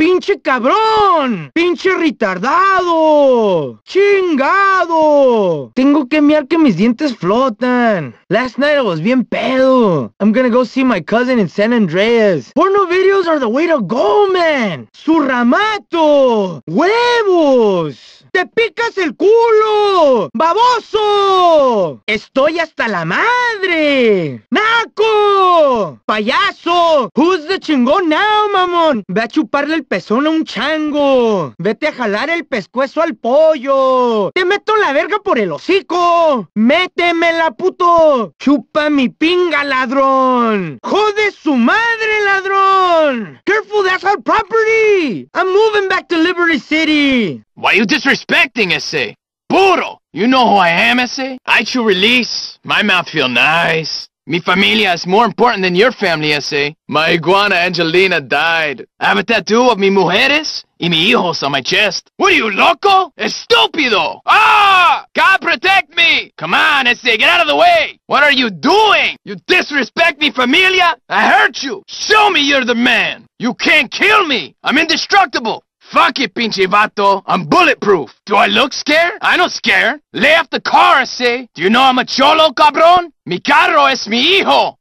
¡Pinche cabrón! ¡Pinche retardado! ¡Chingado! Tengo que mirar que mis dientes flotan. Last night I was bien pedo. I'm gonna go see my cousin in San Andreas. Porno videos are the way to go, man. ¡Surramato! ¡Huevos! ¡Te picas el culo! ¡Baboso! ¡Estoy hasta la madre! ¡No! ¡Payaso! ¡Who's the chingón now, mamón! Ve a chuparle el pezón a un chango. Vete a jalar el pescuezo al pollo. Te meto la verga por el hocico. ¡Méteme la puto. Chupa mi pinga, ladrón. Jode su madre, ladrón. Careful, that's our property. I'm moving back to Liberty City. Why are you disrespecting ese? Puro! You know who I am, ese? I chew release. My mouth feel nice. Mi familia is more important than your family, ese. My iguana Angelina died. I have a tattoo of mi mujeres y mi hijos on my chest. What are you, loco? Estúpido! Ah! God protect me! Come on, ese, get out of the way! What are you doing? You disrespect me, familia? I hurt you! Show me you're the man! You can't kill me! I'm indestructible! Fuck it, pinche vato. I'm bulletproof. Do I look scared? I don't scare. Lay off the car, I say. Do you know I'm a cholo, cabrón? Mi carro es mi hijo.